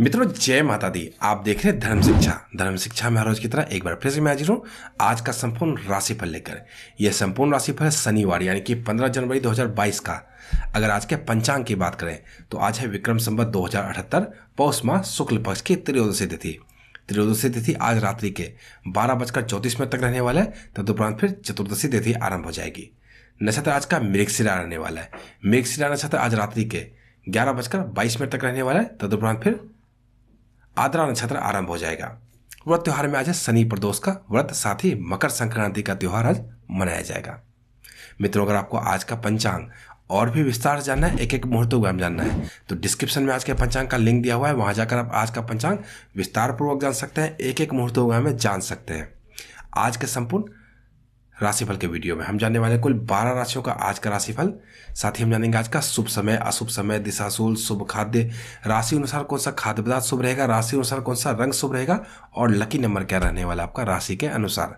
मित्रों जय माता दी आप देख रहे हैं धर्म शिक्षा धर्म शिक्षा में हर रोज की तरह एक बार फिर से मैं हाजिर हूँ आज का संपूर्ण राशिफल लेकर यह संपूर्ण राशिफल है शनिवार यानी कि 15 जनवरी 2022 का अगर आज के पंचांग की बात करें तो आज है विक्रम संबत दो हजार पौष माह शुक्ल पक्ष की त्रियोदशी तिथि त्रियोदशी तिथि आज रात्रि के बारह बजकर चौतीस मिनट तक रहने वाला है तदुपरांत फिर चतुर्दशी तिथि आरंभ हो जाएगी नक्षत्र आज का मृगशिला रहने वाला है मृगशिला नक्षत्र आज रात्रि के ग्यारह बजकर बाईस मिनट तक रहने वाला है तदुपरांत फिर आदरा नक्षत्र आरंभ हो जाएगा व्रत त्यौहार में आज है शनि प्रदोष का व्रत साथ ही मकर संक्रांति का त्यौहार आज मनाया जाएगा मित्रों अगर आपको आज का पंचांग और भी विस्तार जानना है एक एक मुहूर्त को हम जानना है तो डिस्क्रिप्शन में आज के पंचांग का लिंक दिया हुआ है वहां जाकर आप आज का पंचांग विस्तार पूर्वक जान सकते हैं एक एक मुहूर्त को में जान सकते हैं आज के संपूर्ण राशिफल के वीडियो में हम जानने वाले कुल 12 राशियों का आज का राशिफल साथ ही हम जानेंगे आज का शुभ समय अशुभ समय दिशाशूल शुभ खाद्य राशि अनुसार कौन सा खाद्य पदार्थ शुभ रहेगा राशि अनुसार कौन सा रंग शुभ रहेगा और लकी नंबर क्या रहने वाला आपका राशि के अनुसार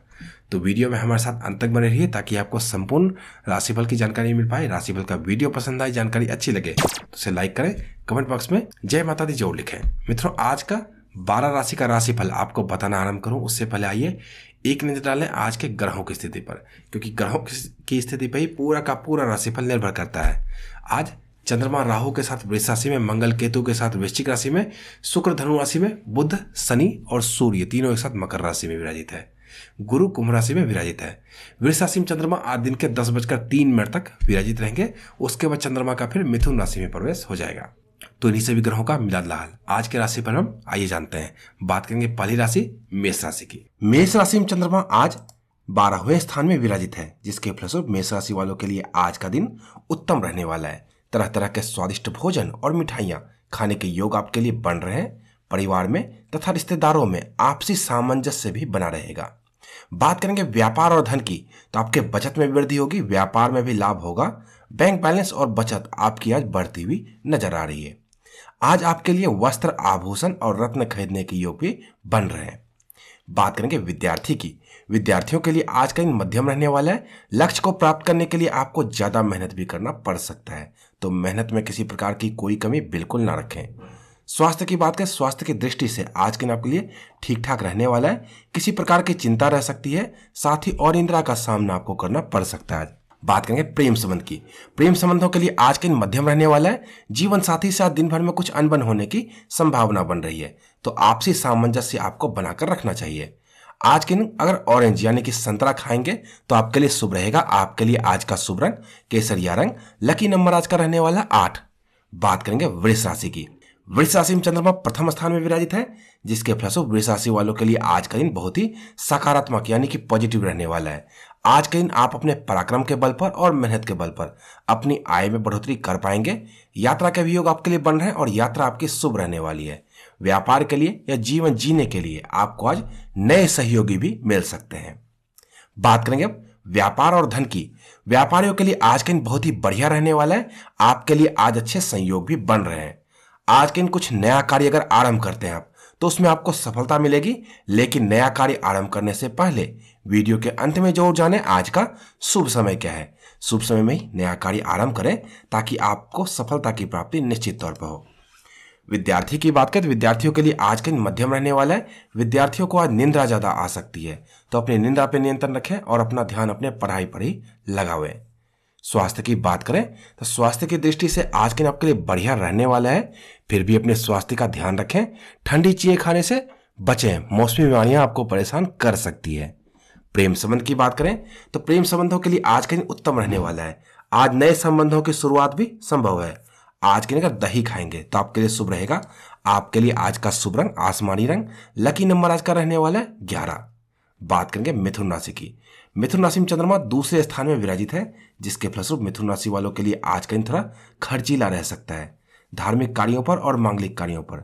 तो वीडियो में हमारे साथ अंत तक बने रहिए ताकि आपको संपूर्ण राशिफल की जानकारी मिल पाए राशिफल का वीडियो पसंद आए जानकारी अच्छी लगे तो उसे लाइक करें कमेंट बॉक्स में जय माता दी जरूर लिखें मित्रों आज का बारह राशि का राशिफल आपको बताना आरंभ करूं उससे पहले आइए एक नज़र डालें आज के ग्रहों की स्थिति पर क्योंकि ग्रहों की स्थिति पर ही पूरा का पूरा राशिफल निर्भर करता है आज चंद्रमा राहु के साथ वृक्ष राशि में मंगल केतु के साथ वृश्चिक राशि में शुक्र धनु राशि में बुद्ध शनि और सूर्य तीनों एक साथ मकर राशि में विराजित है गुरु कुंभ राशि में विराजित है वृक्ष राशि में चंद्रमा आज दिन के दस बजकर तीन मिनट तक विराजित रहेंगे उसके बाद चंद्रमा का फिर मिथुन राशि में प्रवेश हो जाएगा तो इन्हीं सभी ग्रहों का मिलन लाल आज के राशि पर हम आइए जानते हैं बात करेंगे पहली राशि मेष राशि की मेष राशि में चंद्रमा आज बारहवें स्थान में विराजित है जिसके फलस्वरूप मेष राशि वालों के लिए आज का दिन उत्तम रहने वाला है तरह तरह के स्वादिष्ट भोजन और मिठाइयाँ खाने के योग आपके लिए बन रहे हैं परिवार में तथा रिश्तेदारों में आपसी सामंजस्य भी बना रहेगा बात करेंगे व्यापार और धन की तो आपके बचत में वृद्धि होगी व्यापार में भी लाभ होगा बैंक बैलेंस और बचत आपकी आज बढ़ती हुई नजर आ रही है आज आपके लिए वस्त्र आभूषण और रत्न खरीदने के योग भी बन रहे हैं बात करेंगे विद्यार्थी की विद्यार्थियों के लिए आज का दिन मध्यम रहने वाला है लक्ष्य को प्राप्त करने के लिए आपको ज़्यादा मेहनत भी करना पड़ सकता है तो मेहनत में किसी प्रकार की कोई कमी बिल्कुल ना रखें स्वास्थ्य की बात करें स्वास्थ्य की दृष्टि से आज के दिन आपके लिए ठीक ठाक रहने वाला है किसी प्रकार की चिंता रह सकती है साथ ही और इंद्रा का सामना आपको करना पड़ सकता है बात करेंगे प्रेम संबंध की प्रेम संबंधों के लिए आज के दिन मध्यम रहने वाला है जीवन साथी साथ दिन भर में कुछ अनबन होने की संभावना बन रही है तो आपसी सामंजस्य आपको बनाकर रखना चाहिए आज के दिन अगर ऑरेंज यानी कि संतरा खाएंगे तो आपके लिए शुभ रहेगा आपके लिए आज का शुभ रंग केसरिया रंग लकी नंबर आज का रहने वाला आठ बात करेंगे वृक्ष राशि की वृक्ष राशि में चंद्रमा प्रथम स्थान में विराजित है जिसके फलस्वरूप वृक्ष राशि वालों के लिए आज का दिन बहुत ही सकारात्मक यानी कि पॉजिटिव रहने वाला है आज के दिन आप अपने पराक्रम के बल पर और मेहनत के बल पर अपनी आय में बढ़ोतरी कर पाएंगे यात्रा के वियोग आपके लिए बन रहे हैं और यात्रा आपकी शुभ रहने वाली है व्यापार के लिए या जीवन जीने के लिए आपको आज नए सहयोगी भी मिल सकते हैं बात करेंगे अब व्यापार और धन की व्यापारियों के लिए आज के दिन बहुत ही बढ़िया रहने वाला है आपके लिए आज अच्छे संयोग भी बन रहे हैं आज के दिन कुछ नया कार्य अगर आरंभ करते हैं आप तो उसमें आपको सफलता मिलेगी लेकिन नया कार्य आरंभ करने से पहले वीडियो के अंत में जरूर जाने आज का शुभ समय क्या है शुभ समय में ही नया कार्य आरंभ करें ताकि आपको सफलता की प्राप्ति निश्चित तौर पर हो विद्यार्थी की बात करें तो विद्यार्थियों के लिए आज का दिन मध्यम रहने वाला है विद्यार्थियों को आज निंद्रा ज़्यादा आ सकती है तो अपनी निंद्रा पर नियंत्रण रखें और अपना ध्यान अपने पढ़ाई पर ही लगावें स्वास्थ्य की बात करें तो स्वास्थ्य की दृष्टि से आज के दिन आपके लिए बढ़िया रहने वाला है फिर भी अपने स्वास्थ्य का ध्यान रखें ठंडी चीज़ें खाने से बचें मौसमी बीमारियां आपको परेशान कर सकती है प्रेम संबंध की बात करें तो प्रेम संबंधों के लिए आज का दिन उत्तम रहने वाला है आज नए संबंधों की शुरुआत भी संभव है आज के दिन अगर दही खाएंगे तो आपके लिए शुभ रहेगा आपके लिए आज का शुभ रंग आसमानी रंग लकी नंबर आज का रहने वाला है ग्यारह बात करेंगे मिथुन राशि की मिथुन राशि में चंद्रमा दूसरे स्थान में विराजित है जिसके फलस्वरूप मिथुन राशि वालों के लिए आज का दिन थोड़ा खर्चीला रह सकता है धार्मिक कार्यों पर और मांगलिक कार्यों पर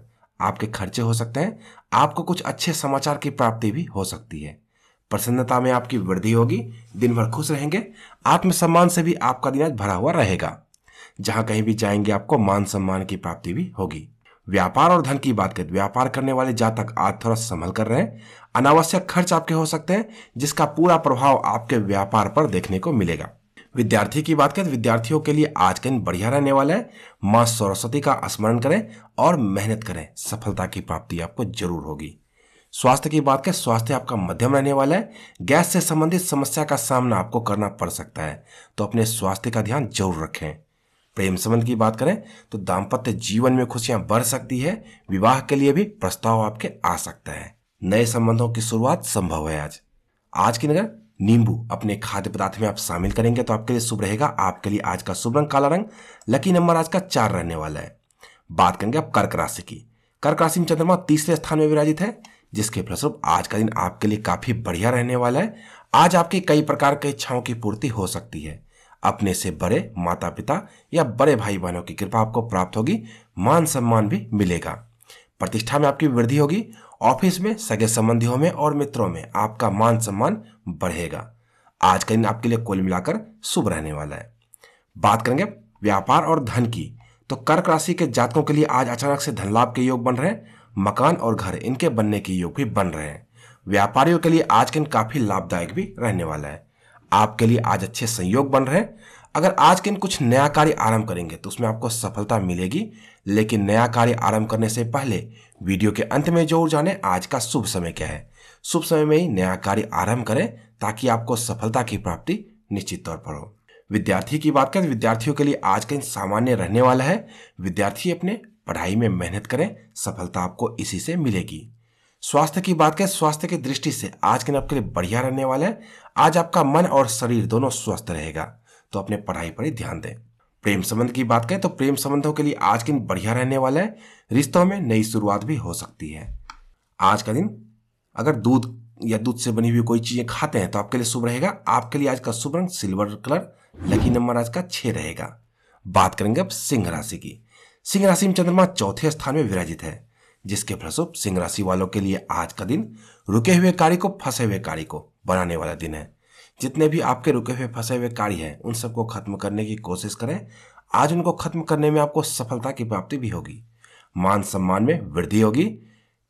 आपके खर्चे हो सकते हैं आपको कुछ अच्छे समाचार की प्राप्ति भी हो सकती है प्रसन्नता में आपकी वृद्धि होगी दिन भर खुश रहेंगे आत्मसम्मान से भी आपका दिन आज भरा हुआ रहेगा जहां कहीं भी जाएंगे आपको मान सम्मान की प्राप्ति भी होगी व्यापार और धन की बात करें व्यापार करने वाले जातक आज थोड़ा संभल कर रहे हैं अनावश्यक खर्च आपके हो सकते हैं जिसका पूरा प्रभाव आपके व्यापार पर देखने को मिलेगा विद्यार्थी की बात करें विद्यार्थियों के लिए आज का दिन बढ़िया रहने वाला है माँ सरस्वती का स्मरण करें और मेहनत करें सफलता की प्राप्ति आपको जरूर होगी स्वास्थ्य की बात करें स्वास्थ्य आपका मध्यम रहने वाला है गैस से संबंधित समस्या का सामना आपको करना पड़ सकता है तो अपने स्वास्थ्य का ध्यान जरूर रखें प्रेम संबंध की बात करें तो दाम्पत्य जीवन में खुशियां बढ़ सकती है विवाह के लिए भी प्रस्ताव आपके आ सकता है नए संबंधों की शुरुआत संभव है आज आज की नजर नींबू अपने खाद्य पदार्थ में आप शामिल करेंगे तो आपके लिए शुभ रहेगा आपके लिए आज का शुभ रंग काला रंग लकी नंबर आज का चार रहने वाला है बात करेंगे आप कर्क राशि की कर्क राशि में चंद्रमा तीसरे स्थान में विराजित है जिसके फलस्वरूप आज का दिन आपके लिए काफी बढ़िया रहने वाला है आज आपकी कई प्रकार की इच्छाओं की पूर्ति हो सकती है अपने से बड़े माता पिता या बड़े भाई बहनों की कृपा आपको प्राप्त होगी मान सम्मान भी मिलेगा प्रतिष्ठा में आपकी वृद्धि होगी ऑफिस में सगे संबंधियों में और मित्रों में आपका मान सम्मान बढ़ेगा आज का दिन आपके लिए कुल मिलाकर शुभ रहने वाला है बात करेंगे व्यापार और धन की तो कर्क राशि के जातकों के लिए आज अचानक से धन लाभ के योग बन रहे हैं मकान और घर इनके बनने के योग भी बन रहे हैं व्यापारियों के लिए आज के दिन काफी लाभदायक भी रहने वाला है आपके लिए आज अच्छे संयोग बन रहे हैं अगर आज के दिन कुछ नया कार्य आरंभ करेंगे तो उसमें आपको सफलता मिलेगी लेकिन नया कार्य आरंभ करने से पहले वीडियो के अंत में जरूर जाने आज का शुभ समय क्या है शुभ समय में ही नया कार्य आरंभ करें ताकि आपको सफलता की प्राप्ति निश्चित तौर पर हो विद्यार्थी की बात करें विद्यार्थियों के लिए आज का दिन सामान्य रहने वाला है विद्यार्थी अपने पढ़ाई में मेहनत करें सफलता आपको इसी से मिलेगी स्वास्थ्य की बात करें स्वास्थ्य की दृष्टि से आज के दिन आपके लिए बढ़िया रहने वाला है आज आपका मन और शरीर दोनों स्वस्थ रहेगा तो अपने पढ़ाई पर ही ध्यान दें प्रेम संबंध की बात करें तो प्रेम संबंधों के लिए आज के दिन बढ़िया रहने वाला है रिश्तों में नई शुरुआत भी हो सकती है आज का दिन अगर दूध या दूध से बनी हुई कोई चीजें खाते हैं तो आपके लिए शुभ रहेगा आपके लिए आज का शुभ रंग सिल्वर कलर लकी नंबर आज का छह रहेगा बात करेंगे अब सिंह राशि की सिंह राशि में चंद्रमा चौथे स्थान में विराजित है जिसके फलस्वरूप सिंह राशि वालों के लिए आज का दिन रुके हुए कार्य को फंसे हुए कार्य को बनाने वाला दिन है जितने भी आपके रुके हुए फंसे हुए कार्य हैं उन सबको खत्म करने की कोशिश करें आज उनको खत्म करने में आपको सफलता की प्राप्ति भी होगी मान सम्मान में वृद्धि होगी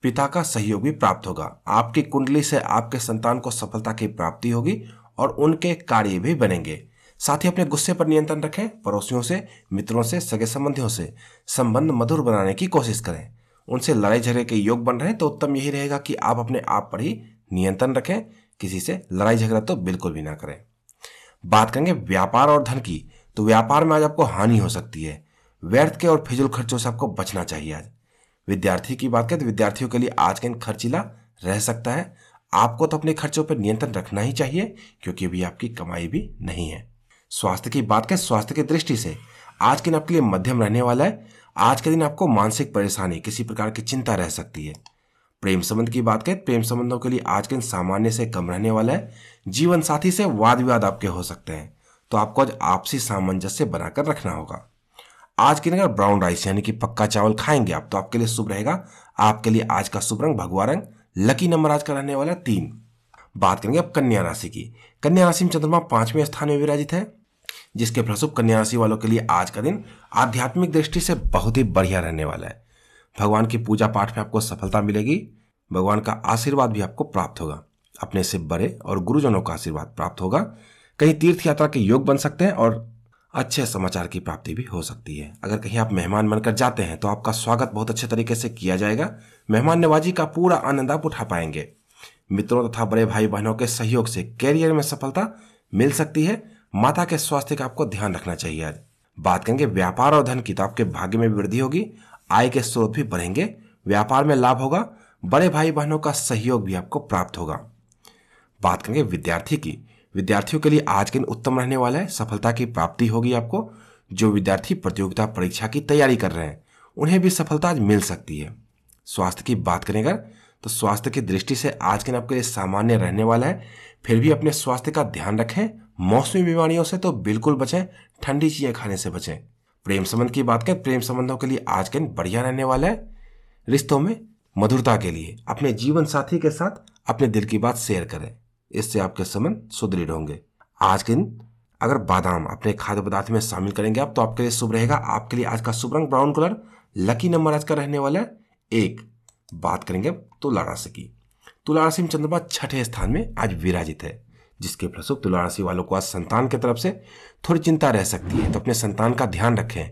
पिता का सहयोग भी प्राप्त होगा आपकी कुंडली से आपके संतान को सफलता की प्राप्ति होगी और उनके कार्य भी बनेंगे साथ ही अपने गुस्से पर नियंत्रण रखें पड़ोसियों से मित्रों से सगे संबंधियों से संबंध मधुर बनाने की कोशिश करें उनसे लड़ाई झगड़े के योग बन रहे हैं तो उत्तम यही रहेगा कि आप अपने आप पर ही नियंत्रण रखें किसी से लड़ाई झगड़ा तो बिल्कुल भी ना करें बात करेंगे व्यापार और धन की तो व्यापार में आज आपको हानि हो सकती है व्यर्थ के और फिजुल खर्चों से आपको बचना चाहिए आज विद्यार्थी की बात करें तो विद्यार्थियों के लिए आज का दिन खर्चीला रह सकता है आपको तो अपने खर्चों पर नियंत्रण रखना ही चाहिए क्योंकि अभी आपकी कमाई भी नहीं है स्वास्थ्य की बात करें स्वास्थ्य की दृष्टि से आज के दिन आपके लिए मध्यम रहने वाला है आज के दिन आपको मानसिक परेशानी किसी प्रकार की चिंता रह सकती है प्रेम संबंध की बात करें प्रेम संबंधों के लिए आज के दिन सामान्य से कम रहने वाला है जीवन साथी से वाद विवाद आपके हो सकते हैं तो आपको आज आपसी सामंजस्य बनाकर रखना होगा आज के दिन अगर ब्राउन राइस यानी कि पक्का चावल खाएंगे आप तो आपके लिए शुभ रहेगा आपके लिए आज का शुभ रंग भगवा रंग लकी नंबर आज का रहने वाला तीन बात करेंगे अब कन्या राशि की कन्या राशि में चंद्रमा पांचवें स्थान में विराजित है जिसके प्रसुभ कन्या राशि वालों के लिए आज का दिन आध्यात्मिक दृष्टि से बहुत ही बढ़िया रहने वाला है भगवान की पूजा पाठ में आपको सफलता मिलेगी भगवान का आशीर्वाद भी आपको प्राप्त होगा अपने से बड़े और गुरुजनों का आशीर्वाद प्राप्त होगा कहीं तीर्थ यात्रा के योग बन सकते हैं और अच्छे समाचार की प्राप्ति भी हो सकती है अगर कहीं आप मेहमान बनकर जाते हैं तो आपका स्वागत बहुत अच्छे तरीके से किया जाएगा मेहमान नवाजी का पूरा आनंद आप उठा पाएंगे मित्रों तथा बड़े भाई बहनों के सहयोग से कैरियर में सफलता मिल सकती है माता के स्वास्थ्य का आपको ध्यान रखना चाहिए आज बात करेंगे व्यापार और धन की तो आपके भाग्य में वृद्धि होगी आय के स्रोत भी बढ़ेंगे व्यापार में लाभ होगा बड़े भाई बहनों का सहयोग भी आपको प्राप्त होगा बात करेंगे विद्यार्थी की विद्यार्थियों के लिए आज के दिन उत्तम रहने वाला है सफलता की प्राप्ति होगी आपको जो विद्यार्थी प्रतियोगिता परीक्षा की तैयारी कर रहे हैं उन्हें भी सफलता आज मिल सकती है स्वास्थ्य की बात करें अगर तो स्वास्थ्य की दृष्टि से आज के दिन आपके लिए सामान्य रहने वाला है फिर भी अपने स्वास्थ्य का ध्यान रखें मौसमी बीमारियों से तो बिल्कुल बचें ठंडी चीजें खाने से बचें प्रेम संबंध की बात करें प्रेम संबंधों के लिए आज का दिन बढ़िया रहने वाला है रिश्तों में मधुरता के लिए अपने जीवन साथी के साथ अपने दिल की बात शेयर करें इससे आपके संबंध सुदृढ़ होंगे आज के दिन अगर बादाम अपने खाद्य पदार्थ में शामिल करेंगे आप तो आपके लिए शुभ रहेगा आपके लिए आज का शुभ रंग ब्राउन कलर लकी नंबर आज का रहने वाला है एक बात करेंगे तुला राशि की तुला राशि में चंद्रमा छठे स्थान में आज विराजित है जिसके फलस्वरूप तुला राशि वालों को आज संतान की तरफ से थोड़ी चिंता रह सकती है तो अपने संतान का ध्यान रखें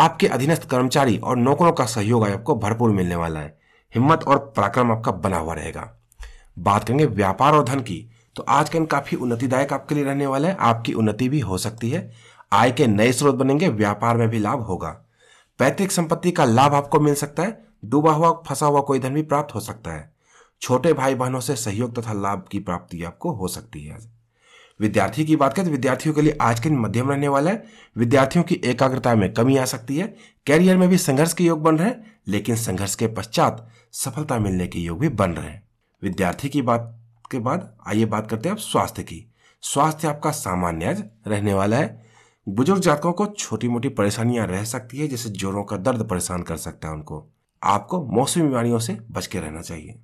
आपके अधीनस्थ कर्मचारी और नौकरों का सहयोग आपको भरपूर मिलने वाला है हिम्मत और पराक्रम आपका बना हुआ रहेगा बात करेंगे व्यापार और धन की तो आज का दिन काफी उन्नतिदायक आपके लिए रहने वाला है आपकी उन्नति भी हो सकती है आय के नए स्रोत बनेंगे व्यापार में भी लाभ होगा पैतृक संपत्ति का लाभ आपको मिल सकता है डूबा हुआ फंसा हुआ कोई धन भी प्राप्त हो सकता है छोटे भाई बहनों से सहयोग तथा लाभ की प्राप्ति आपको हो सकती है विद्यार्थी की बात करें तो विद्यार्थियों के लिए आज के दिन मध्यम रहने वाला है विद्यार्थियों की एकाग्रता में कमी आ सकती है कैरियर में भी संघर्ष के योग बन रहे हैं लेकिन संघर्ष के पश्चात सफलता मिलने के योग भी बन रहे हैं विद्यार्थी की बात के बाद आइए बात करते हैं अब स्वास्थ्य की स्वास्थ्य आपका सामान्य आज रहने वाला है बुजुर्ग जातकों को छोटी मोटी परेशानियां रह सकती है जैसे जोरों का दर्द परेशान कर सकता है उनको आपको मौसमी बीमारियों से बच के रहना चाहिए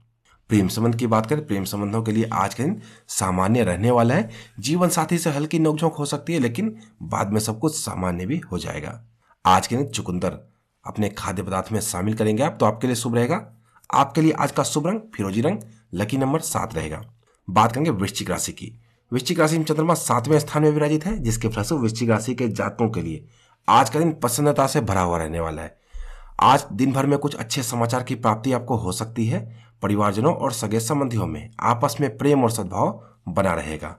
प्रेम संबंध की बात करें प्रेम संबंधों के लिए आज का दिन सामान्य रहने वाला है जीवन साथी से हल्की नोकझोंक हो सकती है लेकिन बाद में सब कुछ सामान्य भी हो जाएगा आज के दिन चुकंदर अपने खाद्य पदार्थ में शामिल करेंगे आप तो आपके लिए शुभ रहेगा आपके लिए आज का शुभ रंग फिरोजी रंग लकी नंबर सात रहेगा बात करेंगे वृश्चिक राशि की वृश्चिक राशि में चंद्रमा सातवें स्थान में विराजित है जिसके फलस्वरूप वृश्चिक राशि के जातकों के लिए आज का दिन प्रसन्नता से भरा हुआ रहने वाला है आज दिन भर में कुछ अच्छे समाचार की प्राप्ति आपको हो सकती है परिवारजनों और सगे संबंधियों में आपस में प्रेम और सद्भाव बना रहेगा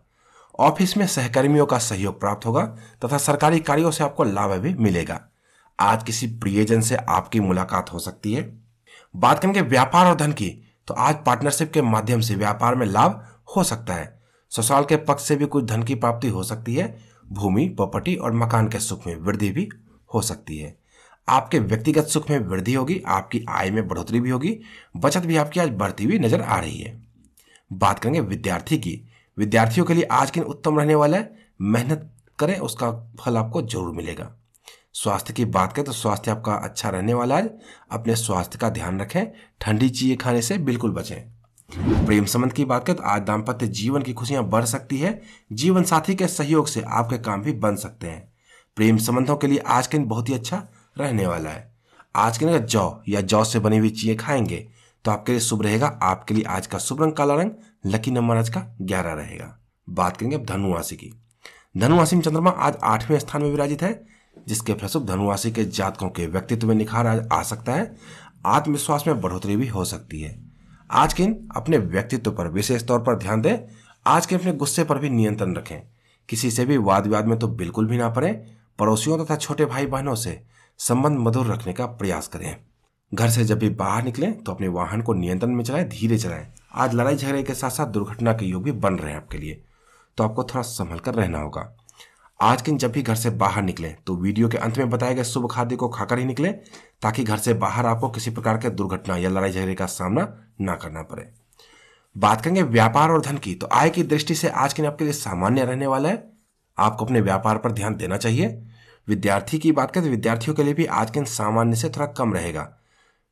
ऑफिस में सहकर्मियों का सहयोग प्राप्त होगा तथा सरकारी कार्यों से आपको लाभ भी मिलेगा आज किसी प्रियजन से आपकी मुलाकात हो सकती है बात करेंगे व्यापार और धन की तो आज पार्टनरशिप के माध्यम से व्यापार में लाभ हो सकता है ससुराल के पक्ष से भी कुछ धन की प्राप्ति हो सकती है भूमि प्रॉपर्टी और मकान के सुख में वृद्धि भी हो सकती है आपके व्यक्तिगत सुख में वृद्धि होगी आपकी आय में बढ़ोतरी भी होगी बचत भी आपकी आज बढ़ती हुई नजर आ रही है बात करेंगे विद्यार्थी की विद्यार्थियों के लिए आज के दिन उत्तम रहने वाला है मेहनत करें उसका फल आपको जरूर मिलेगा स्वास्थ्य की बात करें तो स्वास्थ्य आपका अच्छा रहने वाला है अपने स्वास्थ्य का ध्यान रखें ठंडी चीज़ें खाने से बिल्कुल बचें प्रेम संबंध की बात करें तो आज दाम्पत्य जीवन की खुशियां बढ़ सकती है जीवन साथी के सहयोग से आपके काम भी बन सकते हैं प्रेम संबंधों के लिए आज के दिन बहुत ही अच्छा रहने वाला है आज के दिन जौ या जौ से बनी हुई चीजें खाएंगे तो आपके लिए शुभ रहेगा आपके लिए आज का शुभ रंग काला रंग लकी नंबर आज का ग्यारह रहेगा बात करेंगे अब धनुराशि की धनुराशि में चंद्रमा आज आठवें स्थान में विराजित है जिसके फलस्वरूप धनुराशि के जातकों के व्यक्तित्व में निखार आज आ सकता है आत्मविश्वास में बढ़ोतरी भी हो सकती है आज के दिन अपने व्यक्तित्व पर विशेष तौर पर ध्यान दें आज के अपने गुस्से पर भी नियंत्रण रखें किसी से भी वाद विवाद में तो बिल्कुल भी ना पड़े पड़ोसियों तथा छोटे भाई बहनों से संबंध मधुर रखने का प्रयास करें घर से जब भी बाहर निकलें तो अपने वाहन को नियंत्रण में चलाएं धीरे चलाएं आज लड़ाई झगड़े के साथ साथ दुर्घटना के योग भी बन रहे हैं आपके लिए तो आपको थोड़ा संभल कर रहना होगा आज किन जब भी घर से बाहर निकलें तो वीडियो के अंत में बताए गए शुभ खाद्य को खाकर ही निकलें ताकि घर से बाहर आपको किसी प्रकार के दुर्घटना या लड़ाई झगड़े का सामना ना करना पड़े बात करेंगे व्यापार और धन की तो आय की दृष्टि से आज दिन आपके लिए सामान्य रहने वाला है आपको अपने व्यापार पर ध्यान देना चाहिए विद्यार्थी की बात करें तो विद्यार्थियों के लिए भी आज के दिन सामान्य से थोड़ा कम रहेगा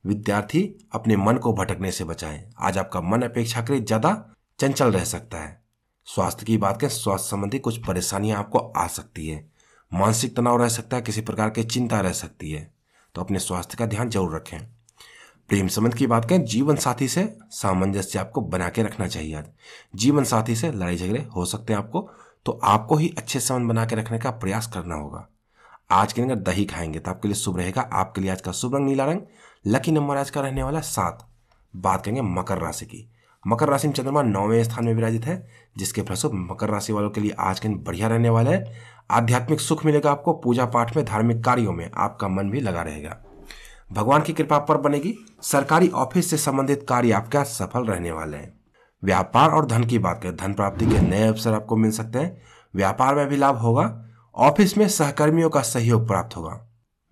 विद्यार्थी अपने मन को भटकने से बचाएं आज आपका मन अपेक्षाकृत ज़्यादा चंचल रह सकता है स्वास्थ्य की बात करें स्वास्थ्य संबंधी कुछ परेशानियां आपको आ सकती है मानसिक तनाव रह सकता है किसी प्रकार की चिंता रह सकती है तो अपने स्वास्थ्य का ध्यान जरूर रखें प्रेम संबंध की बात करें जीवन साथी से सामंजस्य आपको बना के रखना चाहिए आज जीवन साथी से लड़ाई झगड़े हो सकते हैं आपको तो आपको ही अच्छे संबंध बना के रखने का प्रयास करना होगा आज के दिन अगर दही खाएंगे तो आपके लिए शुभ रहेगा आपके लिए आज का शुभ रंग नीला रंग लकी नंबर आज का रहने वाला सात बात करेंगे मकर राशि की मकर राशि में चंद्रमा नौवें स्थान में विराजित है जिसके फलस्वरूप मकर राशि वालों के लिए आज के दिन बढ़िया रहने वाला है आध्यात्मिक सुख मिलेगा आपको पूजा पाठ में धार्मिक कार्यों में आपका मन भी लगा रहेगा भगवान की कृपा पर बनेगी सरकारी ऑफिस से संबंधित कार्य आपका सफल रहने वाले हैं व्यापार और धन की बात करें धन प्राप्ति के नए अवसर आपको मिल सकते हैं व्यापार में भी लाभ होगा ऑफिस में सहकर्मियों का सहयोग प्राप्त होगा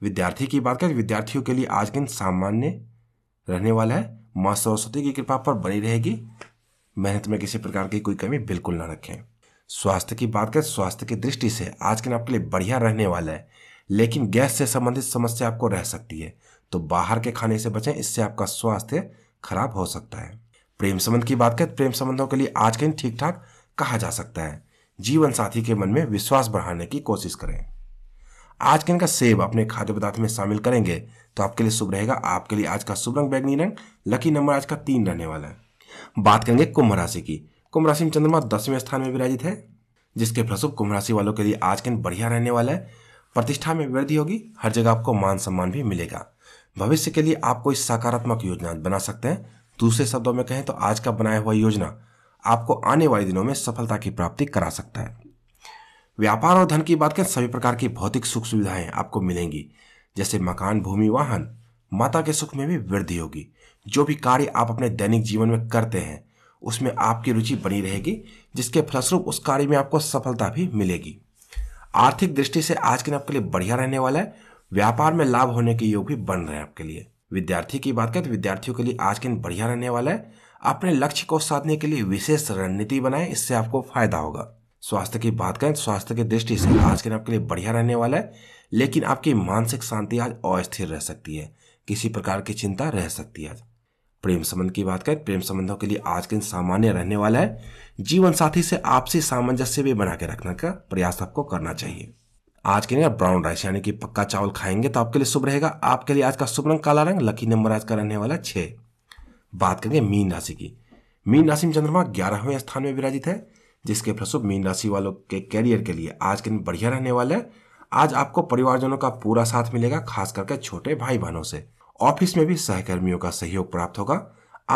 विद्यार्थी की बात करें विद्यार्थियों के लिए आज दिन सामान्य रहने वाला है माँ सरस्वती की कृपा पर बनी रहेगी मेहनत में किसी प्रकार की कोई कमी बिल्कुल ना रखें स्वास्थ्य की बात करें स्वास्थ्य की दृष्टि से आज के दिन आपके लिए बढ़िया रहने वाला है लेकिन गैस से संबंधित समस्या आपको रह सकती है तो बाहर के खाने से बचें इससे आपका स्वास्थ्य खराब हो सकता है प्रेम संबंध की बात करें प्रेम संबंधों के लिए आज के दिन ठीक ठाक कहा जा सकता है जीवन साथी के मन में विश्वास बढ़ाने की कोशिश करें आज के इनका सेब अपने खाद्य पदार्थ में शामिल करेंगे तो आपके लिए शुभ रहेगा आपके लिए आज का शुभ रंग बैगनी रंग लकी नंबर आज का तीन रहने वाला है बात करेंगे कुंभ राशि की कुंभ राशि में चंद्रमा दसवें स्थान में विराजित है जिसके प्रसुभ कुंभ राशि वालों के लिए आज के दिन बढ़िया रहने वाला है प्रतिष्ठा में वृद्धि होगी हर जगह आपको मान सम्मान भी मिलेगा भविष्य के लिए आप कोई सकारात्मक योजना बना सकते हैं दूसरे शब्दों में कहें तो आज का बनाया हुआ योजना आपको आने वाले दिनों में सफलता की प्राप्ति करा सकता है व्यापार और धन की बात करें सभी प्रकार की भौतिक सुख सुविधाएं आपको मिलेंगी जैसे मकान भूमि वाहन माता के सुख में भी वृद्धि होगी जो भी कार्य आप अपने दैनिक जीवन में करते हैं उसमें आपकी रुचि बनी रहेगी जिसके फलस्वरूप उस कार्य में आपको सफलता भी मिलेगी आर्थिक दृष्टि से आज के दिन आपके लिए बढ़िया रहने वाला है व्यापार में लाभ होने के योग भी बन रहे हैं आपके लिए विद्यार्थी की बात करें तो विद्यार्थियों के लिए आज के दिन बढ़िया रहने वाला है अपने लक्ष्य को साधने के लिए विशेष रणनीति बनाएं इससे आपको फायदा होगा स्वास्थ्य की बात करें तो स्वास्थ्य की दृष्टि से आज के दिन आपके लिए बढ़िया रहने वाला है लेकिन आपकी मानसिक शांति आज अस्थिर रह सकती है किसी प्रकार की चिंता रह सकती है प्रेम संबंध की बात करें प्रेम संबंधों के लिए आज के दिन सामान्य रहने वाला है जीवन साथी से आपसी सामंजस्य भी बना के रखने का प्रयास आपको करना चाहिए आज के लिए ब्राउन राइस यानी कि पक्का चावल खाएंगे तो आपके लिए शुभ रहेगा आपके लिए आज का शुभ रंग काला रंग लकी नंबर आज का रहने वाला छह बात करेंगे मीन राशि की मीन राशि में चंद्रमा ग्यारहवें स्थान में विराजित है जिसके फलस्वरूप मीन राशि वालों के कैरियर के लिए आज के दिन बढ़िया रहने वाला है आज आपको परिवारजनों का पूरा साथ मिलेगा खास करके छोटे भाई बहनों से ऑफिस में भी सहकर्मियों का सहयोग प्राप्त होगा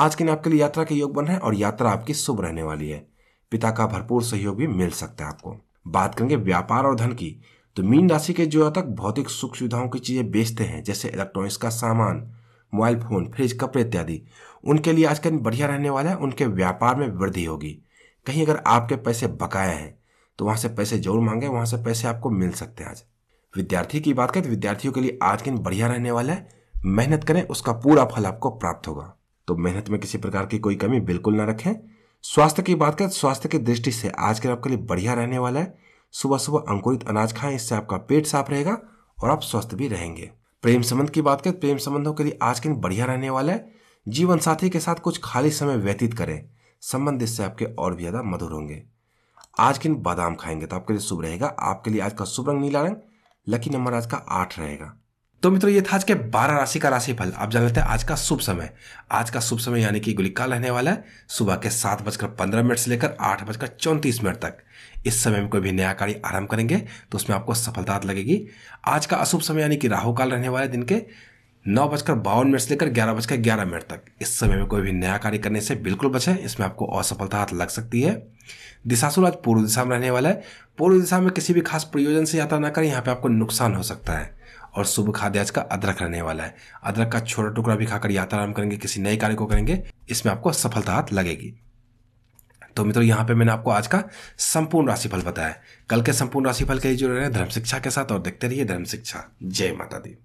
आज के दिन आपके लिए यात्रा के योग बन है और यात्रा आपकी शुभ रहने वाली है पिता का भरपूर सहयोग भी मिल सकता है आपको बात करेंगे व्यापार और धन की तो मीन राशि के जो तक भौतिक सुख सुविधाओं की चीजें बेचते हैं जैसे इलेक्ट्रॉनिक्स का सामान मोबाइल फोन फ्रिज कपड़े इत्यादि उनके लिए आज का दिन बढ़िया रहने वाला है उनके व्यापार में वृद्धि होगी कहीं अगर आपके पैसे बकाया हैं तो वहां से पैसे जरूर मांगे वहां से पैसे आपको मिल सकते हैं आज विद्यार्थी की बात करें तो विद्यार्थियों के लिए आज का दिन बढ़िया रहने वाला है मेहनत करें उसका पूरा फल आपको प्राप्त होगा तो मेहनत में किसी प्रकार की कोई कमी बिल्कुल ना रखें स्वास्थ्य की बात करें स्वास्थ्य की दृष्टि से आज के आपके लिए बढ़िया रहने वाला है सुबह सुबह अंकुरित अनाज खाएं इससे आपका पेट साफ रहेगा और आप स्वस्थ भी रहेंगे प्रेम संबंध की बात करें प्रेम संबंधों के लिए आज के दिन बढ़िया रहने वाला है जीवन साथी के साथ कुछ खाली समय व्यतीत करें संबंध इससे आपके और भी ज़्यादा मधुर होंगे आज के दिन बादाम खाएंगे तो आपके लिए शुभ रहेगा आपके लिए आज का शुभ रंग नीला रंग लकी नंबर आज का आठ रहेगा तो मित्रों ये था आज के बारह राशि का राशिफल अब जान लेते हैं आज का शुभ समय आज का शुभ समय यानी कि गुलिका रहने वाला है सुबह के सात बजकर पंद्रह मिनट से लेकर आठ बजकर चौंतीस मिनट तक इस समय में कोई भी नया कार्य आरंभ करेंगे तो उसमें आपको सफलता लगेगी आज का अशुभ समय यानी कि राहु काल रहने वाले दिन के नौ बजकर बावन मिनट से लेकर ग्यारह बजकर ग्यारह मिनट तक इस समय में कोई भी नया कार्य करने से बिल्कुल बचें इसमें आपको असफलता हाथ लग सकती है दिशासुर आज पूर्व दिशा में रहने वाला है पूर्व दिशा में किसी भी खास प्रयोजन से यात्रा ना करें यहाँ पे आपको नुकसान हो सकता है और शुभ खाद्य आज का अदरक रहने वाला है अदरक का छोटा टुकड़ा भी खाकर यात्रा आरम्भ करेंगे किसी नए कार्य को करेंगे इसमें आपको सफलता हाथ लगेगी तो मित्रों यहाँ पे मैंने आपको आज का संपूर्ण राशिफल बताया कल के संपूर्ण राशिफल के लिए जुड़े रहे धर्म शिक्षा के साथ और देखते रहिए धर्म शिक्षा जय माता दी